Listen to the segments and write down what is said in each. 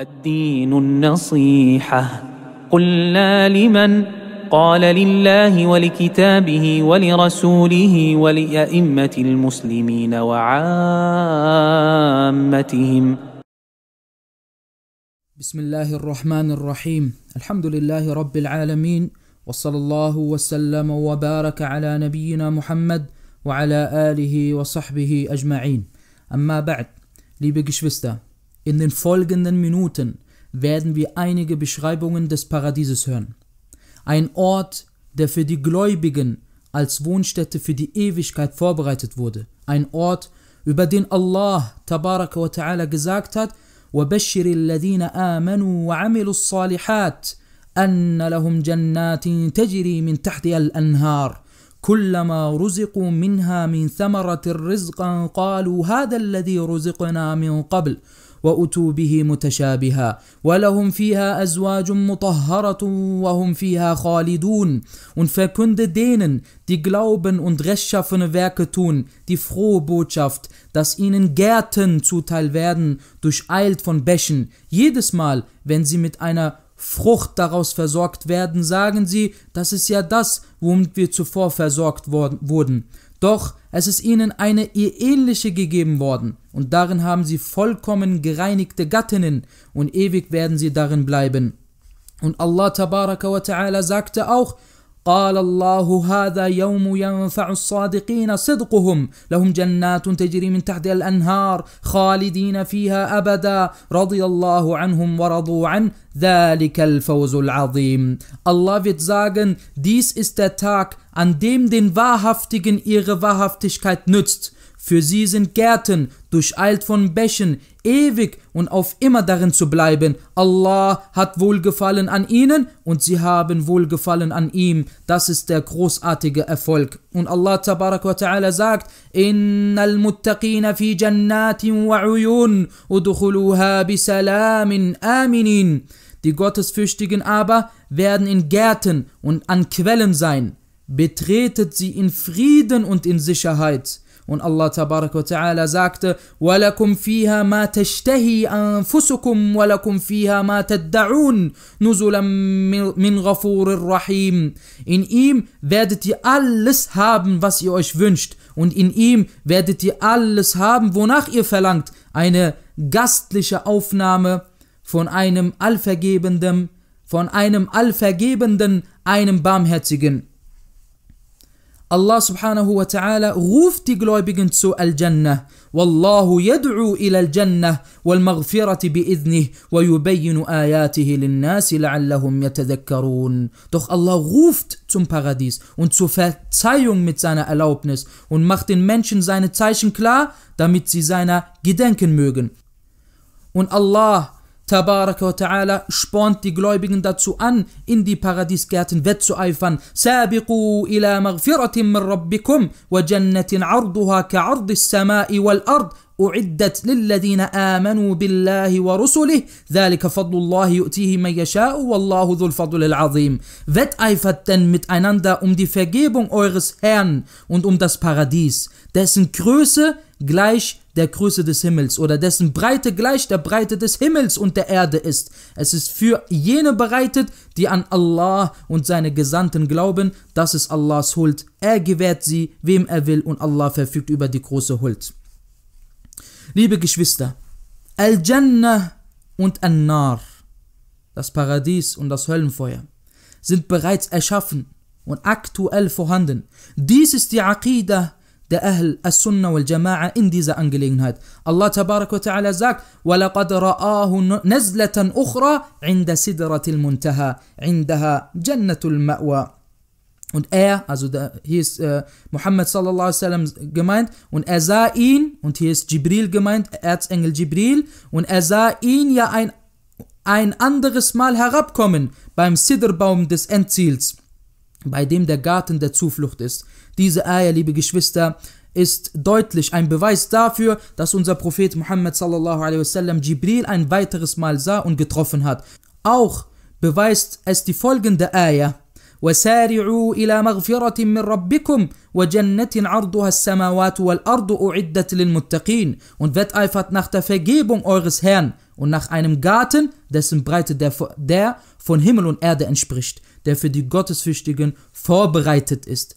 الدين النصيحة قلنا لمن قال لله ولكتابه ولرسوله ولأئمة المسلمين وعامتهم بسم الله الرحمن الرحيم الحمد لله رب العالمين وصلى الله وسلم وبارك على نبينا محمد وعلى آله وصحبه أجمعين أما بعد liebe Geschwister In den folgenden Minuten werden wir einige Beschreibungen des Paradieses hören. Ein Ort, der für die Gläubigen als Wohnstätte für die Ewigkeit vorbereitet wurde. Ein Ort, über den Allah tabaraka wa ta'ala gesagt hat, وبشر الذين آمنوا وعملوا الصالحات أن لهم جنات تجري من تحتها الأنهار كلما رزقوا منها من ثمرة رزقا قالوا هذا الذي رزقنا من قبل وأتوا به متشابها ولهم فيها أزواج مطهرة وهم فيها خالدون und verkünde denen, die glauben und rechtschaffene Werke tun, die frohe Botschaft, dass ihnen Gärten zuteil werden, durcheilt von Bächen. Jedes Mal, wenn sie mit einer Frucht daraus versorgt werden, sagen sie, das ist ja das, womit wir zuvor versorgt worden, wurden. Doch es ist ihnen eine ihr ähnliche gegeben worden, und darin haben sie vollkommen gereinigte Gattinnen, und ewig werden sie darin bleiben. Und Allah Tabaraka wa Ta'ala sagte auch, قال الله هذا يوم ينفع الصادقين صدقهم لهم جنات تجري من تحتها الانهار خالدين فيها ابدا رضي الله عنهم ورضوا عنه ذلك الفوز العظيم الله wird sagen dies ist der Tag an dem den wahrhaftigen ihre Wahrhaftigkeit nützt Für sie sind Gärten, durcheilt von Bächen, ewig und auf immer darin zu bleiben. Allah hat Wohlgefallen an ihnen und sie haben Wohlgefallen an ihm. Das ist der großartige Erfolg. Und Allah tabarak ta'ala sagt, Innal muttaqina fi jannatin wa uyun, udkhuluha bisalamin aminin. Die Gottesfürchtigen aber werden in Gärten und an Quellen sein. Betretet sie in Frieden und in Sicherheit. Und Allah tabarak ta'ala sagte, وَلَكُمْ فِيهَا مَا تَشْتَهِي أَنفُسُكُمْ وَلَكُمْ فِيهَا مَا تَدَّعُونَ نُزُلًا مِنْ غَفُورٍ رَحِيمٍ In ihm werdet ihr alles haben, was ihr euch wünscht. Und in ihm werdet ihr alles haben, wonach ihr verlangt. Eine gastliche Aufnahme von einem allvergebenden, von einem allvergebenden, einem barmherzigen. Allah subhanahu wa ta'ala ruft die Gläubigen zu Al-Jannah. Wallahu yad'u ila al-Jannah wal-Maghfirati bi'idnih wa yubayyinu ayatihi lin la'allahum yatadhakkarun. Doch Allah ruft zum Paradies und zur Verzeihung mit seiner Erlaubnis und macht den Menschen seine Zeichen klar, damit sie seiner gedenken mögen. Und Allah Tabaraka wa ta'ala spornt die Gläubigen dazu an, in die Paradiesgärten wettzueifern. سابقوا إلى مغفرة من ربكم وجنة عرضها كعرض السماء والأرض أعدت للذين آمنوا بالله ورسله ذلك فضل الله يؤتيه من يشاء والله ذو الفضل العظيم Wetteifert denn miteinander um die Vergebung eures Herrn und um das Paradies, dessen Größe gleich der Größe des Himmels oder dessen Breite gleich der Breite des Himmels und der Erde ist. Es ist für jene bereitet, die an Allah und seine Gesandten glauben, das ist Allahs Huld. Er gewährt sie, wem er will und Allah verfügt über die große Huld. Liebe Geschwister, Al-Jannah und An-Nar, das Paradies und das Höllenfeuer, sind bereits erschaffen und aktuell vorhanden. Dies ist die Aqidah ده أهل السنة والجماعة in dieser Angelegenheit. الله تبارك وتعالى زاك وَلَقَدْ رَآهُ نَزْلَةً أُخْرَى عِنْدَ سِدْرَةِ الْمُنْتَهَى عِنْدَهَا جَنَّةُ الْمَأْوَى Und er, also da, hier ist äh, Muhammad sallallahu alaihi wasallam gemeint, und er sah ihn, und hier ist Jibril gemeint, Erzengel Jibril, und er sah ihn ja ein, ein anderes Mal herabkommen beim Siderbaum des Endziels. bei dem der Garten der Zuflucht ist. Diese Ayah, liebe Geschwister, ist deutlich ein Beweis dafür, dass unser Prophet Muhammad sallallahu alaihi wasallam Jibril ein weiteres Mal sah und getroffen hat. Auch beweist es die folgende Ayah. وسارعوا إلى مغفرة من ربكم وجنة عرضها السماوات والأرض أعدت للمتقين und wetteifert nach der Vergebung eures Herrn und nach einem Garten, dessen Breite der, der von Himmel und Erde entspricht der für die Gottesfürchtigen vorbereitet ist.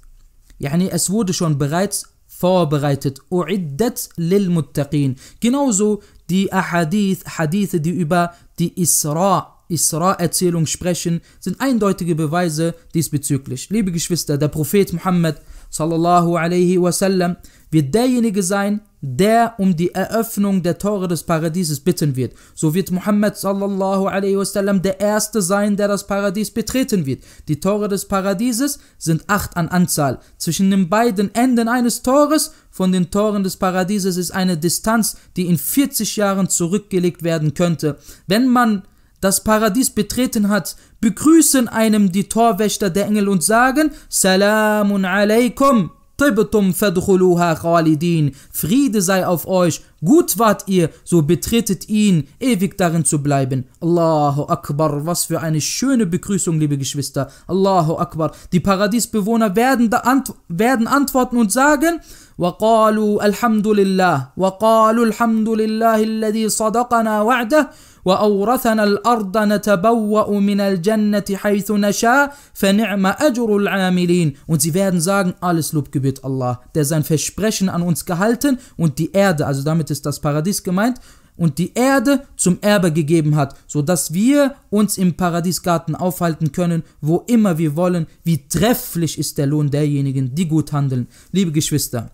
Yani es wurde schon bereits vorbereitet. U'iddat lil muttaqin. Genauso die Ahadith, Hadithe, die über die Isra, Isra-Erzählung sprechen, sind eindeutige Beweise diesbezüglich. Liebe Geschwister, der Prophet Muhammad sallallahu alaihi wasallam, wird derjenige sein, der um die Eröffnung der Tore des Paradieses bitten wird. So wird Muhammad sallallahu alaihi wasallam der Erste sein, der das Paradies betreten wird. Die Tore des Paradieses sind acht an Anzahl. Zwischen den beiden Enden eines Tores von den Toren des Paradieses ist eine Distanz, die in 40 Jahren zurückgelegt werden könnte. Wenn man das Paradies betreten hat, begrüßen einem die Torwächter der Engel und sagen, Salamun alaikum, tibtum fadkhuluha khalidin, Friede sei auf euch, Gut wart ihr, so betretet ihn, ewig darin zu bleiben. Allahu Akbar, was für eine schöne Begrüßung, liebe Geschwister. Allahu Akbar. Die Paradiesbewohner werden, da ant werden antworten und sagen, وقالوا الحمد لله وقالوا الحمد لله الذي صدقنا وعده وأورثنا الأرض نتبوأ من الجنة حيث نشاء فنعم أجر العاملين und sie werden sagen alles Lob gebührt Allah der sein Versprechen an uns gehalten und die Erde also damit ist das Paradies gemeint, und die Erde zum Erbe gegeben hat, sodass wir uns im Paradiesgarten aufhalten können, wo immer wir wollen. Wie trefflich ist der Lohn derjenigen, die gut handeln. Liebe Geschwister,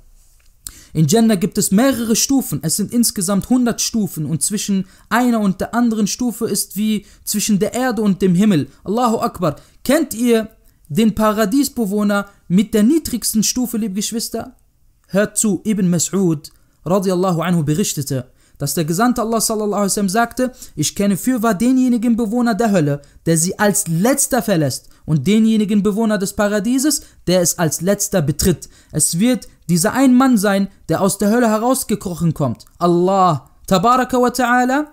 in Jannah gibt es mehrere Stufen, es sind insgesamt 100 Stufen und zwischen einer und der anderen Stufe ist wie zwischen der Erde und dem Himmel. Allahu Akbar. Kennt ihr den Paradiesbewohner mit der niedrigsten Stufe, liebe Geschwister? Hört zu, Ibn Mas'ud radiallahu anhu berichtete, dass der Gesandte Allah sallallahu alaihi sagte, ich kenne fürwahr denjenigen Bewohner der Hölle, der sie als letzter verlässt und denjenigen Bewohner des Paradieses, der es als letzter betritt. Es wird dieser ein Mann sein, der aus der Hölle herausgekrochen kommt. Allah, tabaraka wa ta'ala,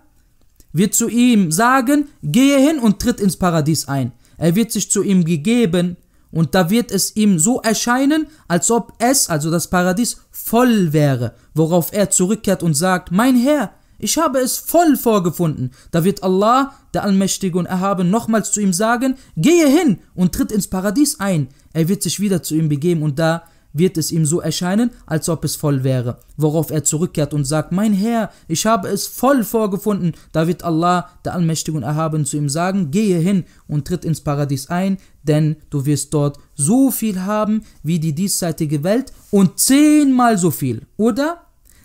wird zu ihm sagen, gehe hin und tritt ins Paradies ein. Er wird sich zu ihm gegeben und da wird es ihm so erscheinen, als ob es, also das Paradies, voll wäre, worauf er zurückkehrt und sagt, mein Herr, ich habe es voll vorgefunden. Da wird Allah, der Allmächtige und Erhabene, nochmals zu ihm sagen, gehe hin und tritt ins Paradies ein. Er wird sich wieder zu ihm begeben und da wird es ihm so erscheinen, als ob es voll wäre. Worauf er zurückkehrt und sagt, mein Herr, ich habe es voll vorgefunden. Da wird Allah, der Allmächtige und Erhaben, zu ihm sagen, gehe hin und tritt ins Paradies ein, denn du wirst dort so viel haben wie die diesseitige Welt und zehnmal so viel, oder?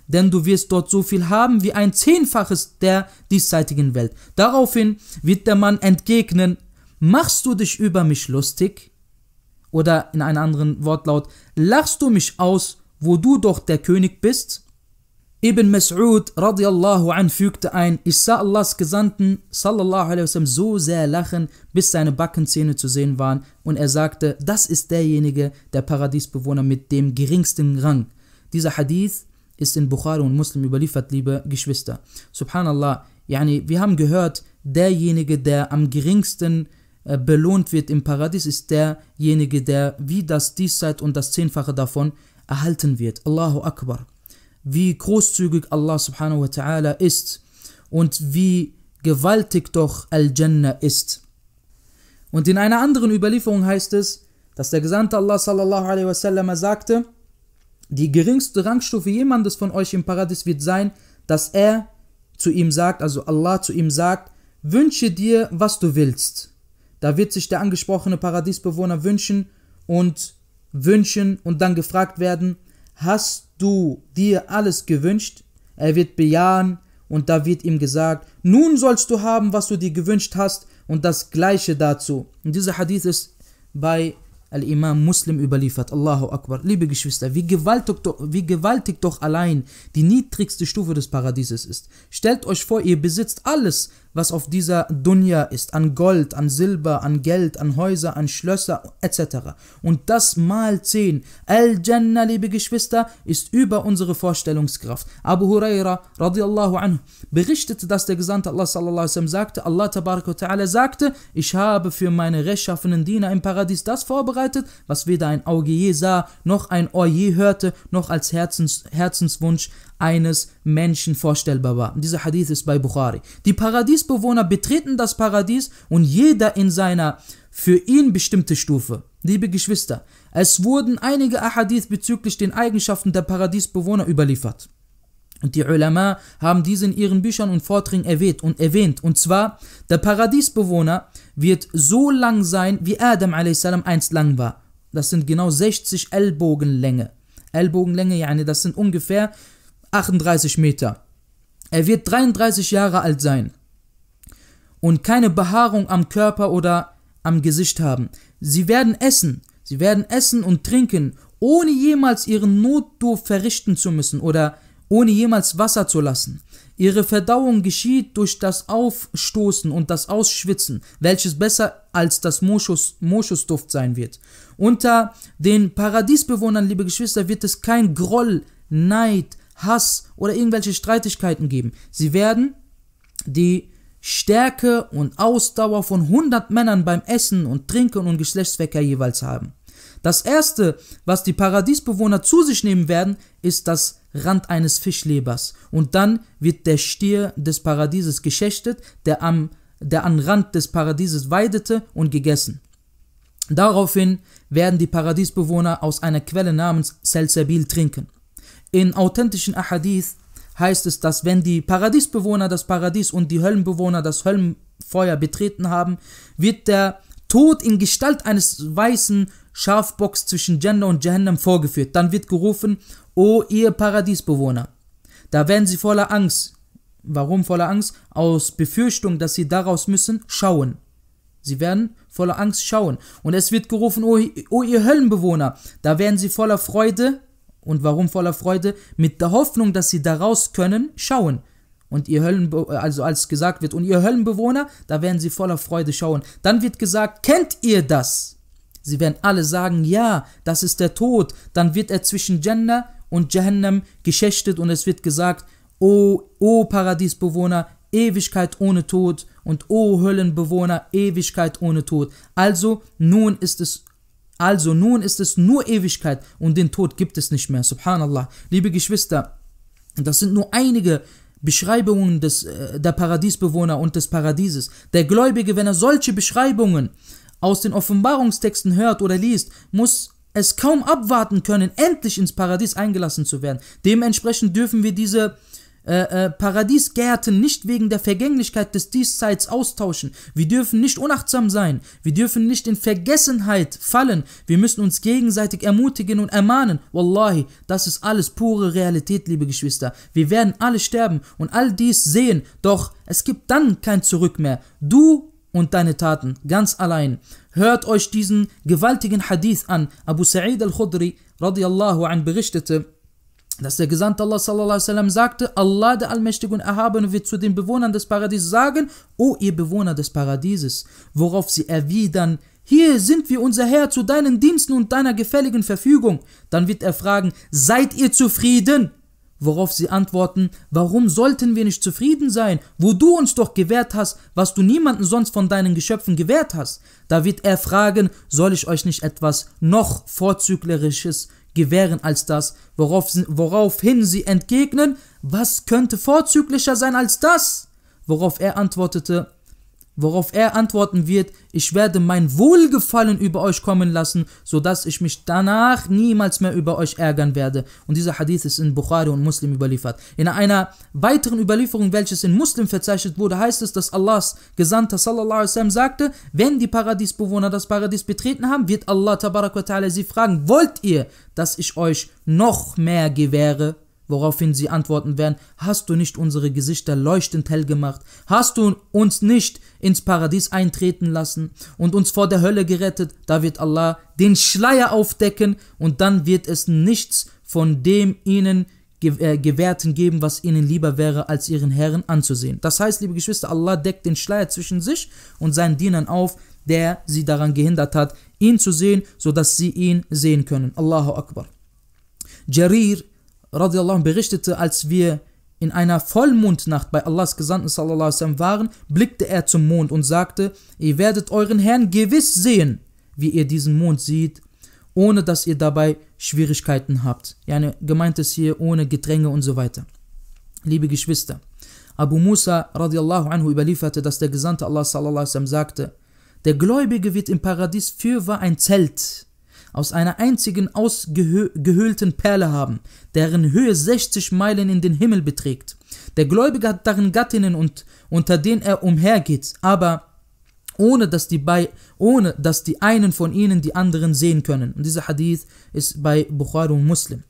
denn du wirst dort so viel haben wie ein Zehnfaches der diesseitigen Welt. Daraufhin wird der Mann entgegnen, machst du dich über mich lustig? Oder in einem anderen Wortlaut, lachst du mich aus, wo du doch der König bist? Ibn Mas'ud radiallahu an fügte ein, ich sah Allahs Gesandten sallallahu alaihi wasallam so sehr lachen, bis seine Backenzähne zu sehen waren und er sagte, das ist derjenige, der Paradiesbewohner mit dem geringsten Rang. Dieser Hadith ist in Bukhari und Muslim überliefert, liebe Geschwister. Subhanallah, yani, wir haben gehört, derjenige, der am geringsten äh, belohnt wird im Paradies, ist derjenige, der wie das Diesseit und das Zehnfache davon erhalten wird. Allahu Akbar. Wie großzügig Allah subhanahu wa ta'ala ist und wie gewaltig doch Al-Jannah ist. Und in einer anderen Überlieferung heißt es, dass der Gesandte Allah sallallahu alaihi wasallam sagte, die geringste Rangstufe jemandes von euch im Paradies wird sein, dass er zu ihm sagt, also Allah zu ihm sagt, wünsche dir, was du willst. Da wird sich der angesprochene Paradiesbewohner wünschen und wünschen und dann gefragt werden, hast du dir alles gewünscht? Er wird bejahen und da wird ihm gesagt, nun sollst du haben, was du dir gewünscht hast und das gleiche dazu. Und dieser Hadith ist bei Al-Imam Muslim überliefert. Allahu Akbar. Liebe Geschwister, wie gewaltig, wie gewaltig doch allein die niedrigste Stufe des Paradieses ist. Stellt euch vor, ihr besitzt alles, was auf dieser Dunya ist, an Gold, an Silber, an Geld, an Häuser, an Schlösser etc. Und das mal 10. Al-Jannah, liebe Geschwister, ist über unsere Vorstellungskraft. Abu Huraira radiallahu anhu berichtete, dass der Gesandte Allah sallallahu alaihi sagte, Allah ta'ala sagte, ich habe für meine rechtschaffenen Diener im Paradies das vorbereitet, was weder ein Auge je sah, noch ein Ohr je hörte, noch als Herzens, Herzenswunsch eines Menschen vorstellbar war. Und dieser Hadith ist bei Bukhari. Die Paradiesbewohner betreten das Paradies und jeder in seiner für ihn bestimmte Stufe. Liebe Geschwister, es wurden einige Ahadith bezüglich den Eigenschaften der Paradiesbewohner überliefert. Und die Ulama haben diese in ihren Büchern und Vorträgen erwähnt und erwähnt. Und zwar, der Paradiesbewohner wird so lang sein, wie Adam a.s. einst lang war. Das sind genau 60 Ellbogenlänge. Ellbogenlänge, ne, das sind ungefähr 38 Meter. Er wird 33 Jahre alt sein und keine Behaarung am Körper oder am Gesicht haben. Sie werden essen, sie werden essen und trinken, ohne jemals ihren Notdurft verrichten zu müssen oder ohne jemals Wasser zu lassen. Ihre Verdauung geschieht durch das Aufstoßen und das Ausschwitzen, welches besser als das Moschus, Moschusduft sein wird. Unter den Paradiesbewohnern, liebe Geschwister, wird es kein Groll, Neid, Hass oder irgendwelche Streitigkeiten geben. Sie werden die Stärke und Ausdauer von 100 Männern beim Essen und Trinken und Geschlechtsverkehr jeweils haben. Das erste, was die Paradiesbewohner zu sich nehmen werden, ist das Rand eines Fischlebers. Und dann wird der Stier des Paradieses geschächtet, der am der an Rand des Paradieses weidete und gegessen. Daraufhin werden die Paradiesbewohner aus einer Quelle namens Selsabil trinken. In authentischen Ahadith heißt es, dass wenn die Paradiesbewohner das Paradies und die Höllenbewohner das Höllenfeuer betreten haben, wird der Tod in Gestalt eines weißen Schafbocks zwischen Jannah und Jahannam vorgeführt. Dann wird gerufen, O ihr Paradiesbewohner. Da werden sie voller Angst. Warum voller Angst? Aus Befürchtung, dass sie daraus müssen, schauen. Sie werden voller Angst schauen. Und es wird gerufen, O, o ihr Höllenbewohner. Da werden sie voller Freude und warum voller Freude? Mit der Hoffnung, dass sie daraus können, schauen. Und ihr Höllenbe also als gesagt wird, und ihr Höllenbewohner, da werden sie voller Freude schauen. Dann wird gesagt, kennt ihr das? Sie werden alle sagen, ja, das ist der Tod. Dann wird er zwischen Jannah und Jahannam geschächtet und es wird gesagt, O, o Paradiesbewohner, Ewigkeit ohne Tod und O Höllenbewohner, Ewigkeit ohne Tod. Also nun ist es also nun ist es nur Ewigkeit und den Tod gibt es nicht mehr. Subhanallah. Liebe Geschwister, das sind nur einige Beschreibungen des, äh, der Paradiesbewohner und des Paradieses. Der Gläubige, wenn er solche Beschreibungen aus den Offenbarungstexten hört oder liest, muss es kaum abwarten können, endlich ins Paradies eingelassen zu werden. Dementsprechend dürfen wir diese äh, äh, Paradiesgärten nicht wegen der Vergänglichkeit des Diesseits austauschen. Wir dürfen nicht unachtsam sein. Wir dürfen nicht in Vergessenheit fallen. Wir müssen uns gegenseitig ermutigen und ermahnen. Wallahi, das ist alles pure Realität, liebe Geschwister. Wir werden alle sterben und all dies sehen. Doch es gibt dann kein Zurück mehr. Du und deine Taten, ganz allein. Hört euch diesen gewaltigen Hadith an. Abu Sa'id al-Khudri, radiallahu an, berichtete, dass der Gesandte Allah sallallahu alaihi sallam, sagte, Allah der Allmächtige und Erhabene wird zu den Bewohnern des Paradieses sagen, O ihr Bewohner des Paradieses, worauf sie erwidern, hier sind wir unser Herr zu deinen Diensten und deiner gefälligen Verfügung. Dann wird er fragen, seid ihr zufrieden? Worauf sie antworten, warum sollten wir nicht zufrieden sein, wo du uns doch gewährt hast, was du niemanden sonst von deinen Geschöpfen gewährt hast? Da wird er fragen, soll ich euch nicht etwas noch vorzüglicheres gewähren als das, worauf, woraufhin sie entgegnen, was könnte vorzüglicher sein als das? Worauf er antwortete, Worauf er antworten wird, ich werde mein Wohlgefallen über euch kommen lassen, sodass ich mich danach niemals mehr über euch ärgern werde. Und dieser Hadith ist in Bukhari und Muslim überliefert. In einer weiteren Überlieferung, welches in Muslim verzeichnet wurde, heißt es, dass Allahs Gesandter sallallahu alaihi wasallam sagte, wenn die Paradiesbewohner das Paradies betreten haben, wird Allah tabarak wa ta'ala sie fragen, wollt ihr, dass ich euch noch mehr gewähre? woraufhin sie antworten werden, hast du nicht unsere Gesichter leuchtend hell gemacht, hast du uns nicht ins Paradies eintreten lassen und uns vor der Hölle gerettet, da wird Allah den Schleier aufdecken und dann wird es nichts von dem ihnen äh, Gewährten geben, was ihnen lieber wäre, als ihren Herren anzusehen. Das heißt, liebe Geschwister, Allah deckt den Schleier zwischen sich und seinen Dienern auf, der sie daran gehindert hat, ihn zu sehen, sodass sie ihn sehen können. Allahu Akbar. Jarir radiallahu anh, berichtete, als wir in einer Vollmondnacht bei Allahs Gesandten sallallahu alaihi waren, blickte er zum Mond und sagte, ihr werdet euren Herrn gewiss sehen, wie ihr diesen Mond seht, ohne dass ihr dabei Schwierigkeiten habt. Ja, gemeint ist hier ohne Gedränge und so weiter. Liebe Geschwister, Abu Musa radiallahu anhu überlieferte, dass der Gesandte Allah sallallahu alaihi sagte, der Gläubige wird im Paradies fürwahr ein Zelt aus einer einzigen ausgehöhlten Perle haben, deren Höhe 60 Meilen in den Himmel beträgt. Der Gläubige hat darin Gattinnen und unter denen er umhergeht, aber ohne dass die bei ohne dass die einen von ihnen die anderen sehen können. Und dieser Hadith ist bei Bukhari und Muslim.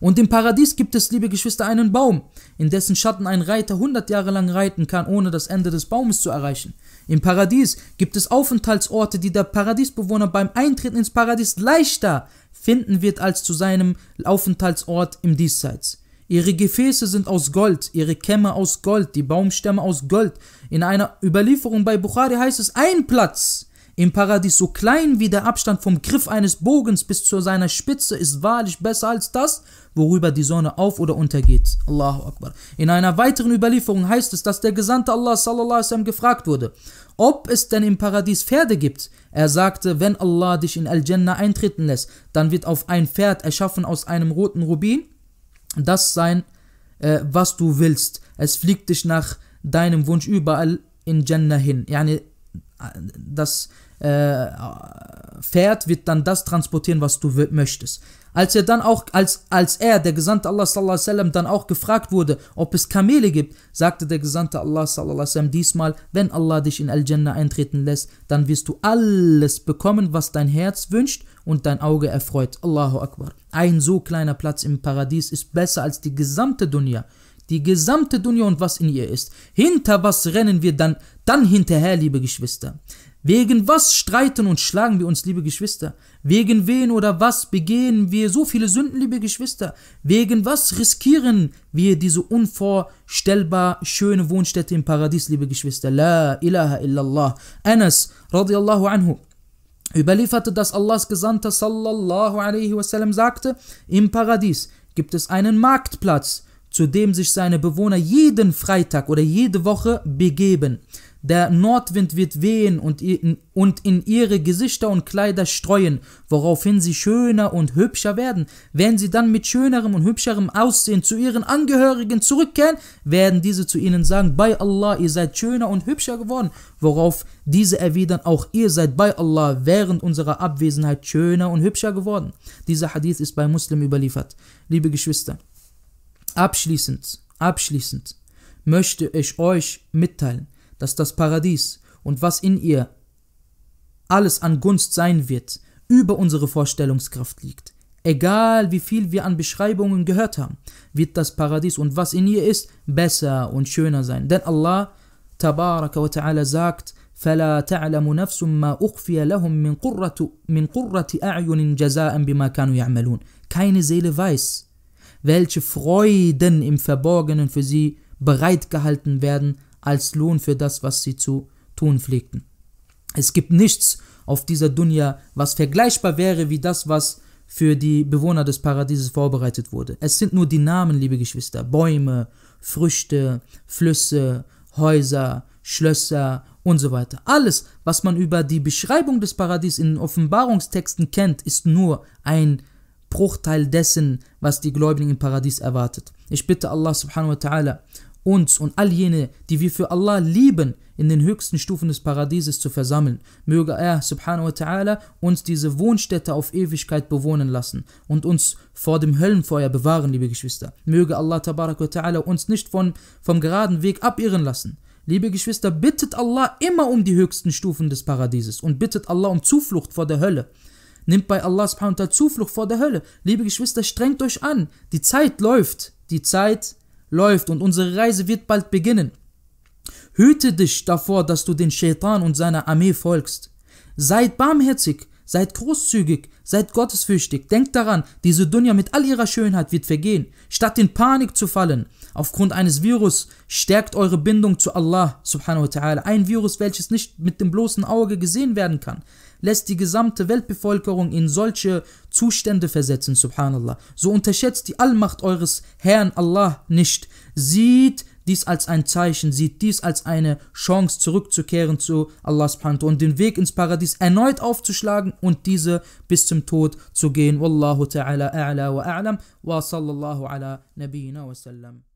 Und im Paradies gibt es, liebe Geschwister, einen Baum, in dessen Schatten ein Reiter hundert Jahre lang reiten kann, ohne das Ende des Baumes zu erreichen. Im Paradies gibt es Aufenthaltsorte, die der Paradiesbewohner beim Eintreten ins Paradies leichter finden wird als zu seinem Aufenthaltsort im Diesseits. Ihre Gefäße sind aus Gold, ihre Kämme aus Gold, die Baumstämme aus Gold. In einer Überlieferung bei Bukhari heißt es ein Platz im Paradies so klein wie der Abstand vom Griff eines Bogens bis zu seiner Spitze ist wahrlich besser als das, worüber die Sonne auf oder untergeht. Allahu Akbar. In einer weiteren Überlieferung heißt es, dass der Gesandte Allah sallallahu alaihi wasallam gefragt wurde, ob es denn im Paradies Pferde gibt. Er sagte, wenn Allah dich in Al-Jannah eintreten lässt, dann wird auf ein Pferd erschaffen aus einem roten Rubin, das sein, äh, was du willst. Es fliegt dich nach deinem Wunsch überall in Jannah hin. Yani äh, das äh, fährt, wird dann das transportieren, was du möchtest. Als er dann auch, als, als er, der Gesandte Allah sallallahu alaihi sallam, dann auch gefragt wurde, ob es Kamele gibt, sagte der Gesandte Allah sallallahu alaihi sallam diesmal, wenn Allah dich in Al-Jannah eintreten lässt, dann wirst du alles bekommen, was dein Herz wünscht und dein Auge erfreut. Allahu Akbar. Ein so kleiner Platz im Paradies ist besser als die gesamte Dunya. Die gesamte Dunya und was in ihr ist. Hinter was rennen wir dann, dann hinterher, liebe Geschwister? Wegen was streiten und schlagen wir uns, liebe Geschwister? Wegen wen oder was begehen wir so viele Sünden, liebe Geschwister? Wegen was riskieren wir diese unvorstellbar schöne Wohnstätte im Paradies, liebe Geschwister? La ilaha illallah. Anas radiallahu anhu überlieferte, dass Allahs Gesandter sallallahu alaihi wasallam sagte, im Paradies gibt es einen Marktplatz, zu dem sich seine Bewohner jeden Freitag oder jede Woche begeben. Der Nordwind wird wehen und in, ihre Gesichter und Kleider streuen, woraufhin sie schöner und hübscher werden. Wenn sie dann mit schönerem und hübscherem Aussehen zu ihren Angehörigen zurückkehren, werden diese zu ihnen sagen, bei Allah, ihr seid schöner und hübscher geworden, worauf diese erwidern, auch ihr seid bei Allah während unserer Abwesenheit schöner und hübscher geworden. Dieser Hadith ist bei Muslim überliefert. Liebe Geschwister, abschließend, abschließend möchte ich euch mitteilen, dass das Paradies und was in ihr alles an Gunst sein wird, über unsere Vorstellungskraft liegt. Egal wie viel wir an Beschreibungen gehört haben, wird das Paradies und was in ihr ist, besser und schöner sein. Denn Allah tabaraka wa ta'ala sagt, فلا تعلم نفس ما أخفي لهم من قرة من قرة أعين جزاء بما كانوا يعملون. Keine Seele weiß, welche Freuden im Verborgenen für sie bereitgehalten werden als Lohn für das, was sie zu tun pflegten. Es gibt nichts auf dieser Dunja, was vergleichbar wäre wie das, was für die Bewohner des Paradieses vorbereitet wurde. Es sind nur die Namen, liebe Geschwister, Bäume, Früchte, Flüsse, Häuser, Schlösser und so weiter. Alles, was man über die Beschreibung des Paradies in Offenbarungstexten kennt, ist nur ein Bruchteil dessen, was die Gläubigen im Paradies erwartet. Ich bitte Allah subhanahu wa ta'ala, uns und all jene, die wir für Allah lieben, in den höchsten Stufen des Paradieses zu versammeln. Möge er, subhanahu wa ta'ala, uns diese Wohnstätte auf Ewigkeit bewohnen lassen und uns vor dem Höllenfeuer bewahren, liebe Geschwister. Möge Allah, tabarak wa ta'ala, uns nicht von, vom geraden Weg abirren lassen. Liebe Geschwister, bittet Allah immer um die höchsten Stufen des Paradieses und bittet Allah um Zuflucht vor der Hölle. Nimmt bei Allah subhanahu wa ta'ala Zuflucht vor der Hölle. Liebe Geschwister, strengt euch an. Die Zeit läuft. Die Zeit läuft läuft und unsere Reise wird bald beginnen. Hüte dich davor, dass du den Shaitan und seiner Armee folgst. Seid barmherzig, seid großzügig, seid gottesfürchtig. Denkt daran, diese Dunja mit all ihrer Schönheit wird vergehen. Statt in Panik zu fallen, aufgrund eines Virus, stärkt eure Bindung zu Allah subhanahu wa ta'ala. Ein Virus, welches nicht mit dem bloßen Auge gesehen werden kann lässt die gesamte Weltbevölkerung in solche Zustände versetzen, subhanallah. So unterschätzt die Allmacht eures Herrn Allah nicht. Sieht dies als ein Zeichen, sieht dies als eine Chance zurückzukehren zu Allah subhanahu und den Weg ins Paradies erneut aufzuschlagen und diese bis zum Tod zu gehen. Wallahu ta'ala a'la wa a'lam wa sallallahu ala nabiyyina wa sallam.